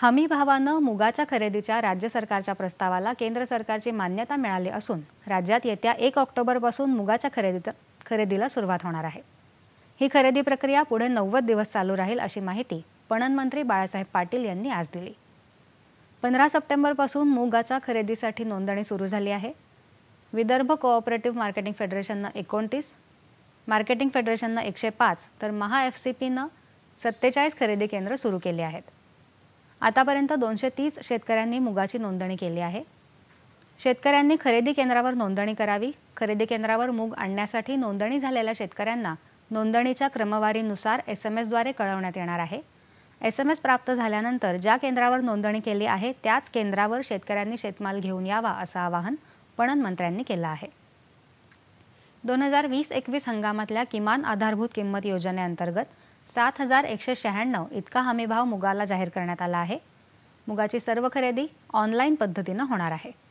हमी भावानं मुगाच्या खरेदीच्या राज्य सरकारच्या प्रस्तावाला केंद्र सरकारची मान्यता मिळाली असून राज्यात येत्या एक ऑक्टोबरपासून मुगाच्या खरेदी खरेदीला सुरुवात होणार आहे ही खरेदी प्रक्रिया पुढे नव्वद दिवस चालू राहील अशी माहिती पणन मंत्री बाळासाहेब पाटील यांनी आज दिली पंधरा सप्टेंबरपासून मुगाच्या खरेदीसाठी नोंदणी सुरू झाली आहे विदर्भ कोऑपरेटिव्ह मार्केटिंग फेडरेशननं एकोणतीस मार्केटिंग फेडरेशननं एकशे पाच तर महा एफ सी पीनं सत्तेचाळीस खरेदी केंद्र सुरू केली आहेत आतापर्यंत दोनशे तीस शेतकऱ्यांनी मुगाची नोंदणी केली आहे शेतकऱ्यांनी खरेदी केंद्रावर नोंदणी करावी खरेदी केंद्रावर मूग आणण्यासाठी नोंदणी झालेल्या शेतकऱ्यांना नोंदणीच्या क्रमवारीनुसार एस एम एसद्वारे कळवण्यात येणार आहे एस एम एस प्राप्त झाल्यानंतर ज्या केंद्रावर नोंदणी केली आहे त्याच केंद्रावर शेतकऱ्यांनी शेतमाल घेऊन यावा असं आवाहन पणन मंत्र्यांनी केलं आहे दोन हजार वीस एकवीस हंगामातल्या किमान आधारभूत किंमत योजनेअंतर्गत सात हजार एकशे शहाण्णव इतका हमीभाव मुगाला जाहीर करण्यात आला आहे मुगाची सर्व खरेदी ऑनलाईन पद्धतीनं होणार आहे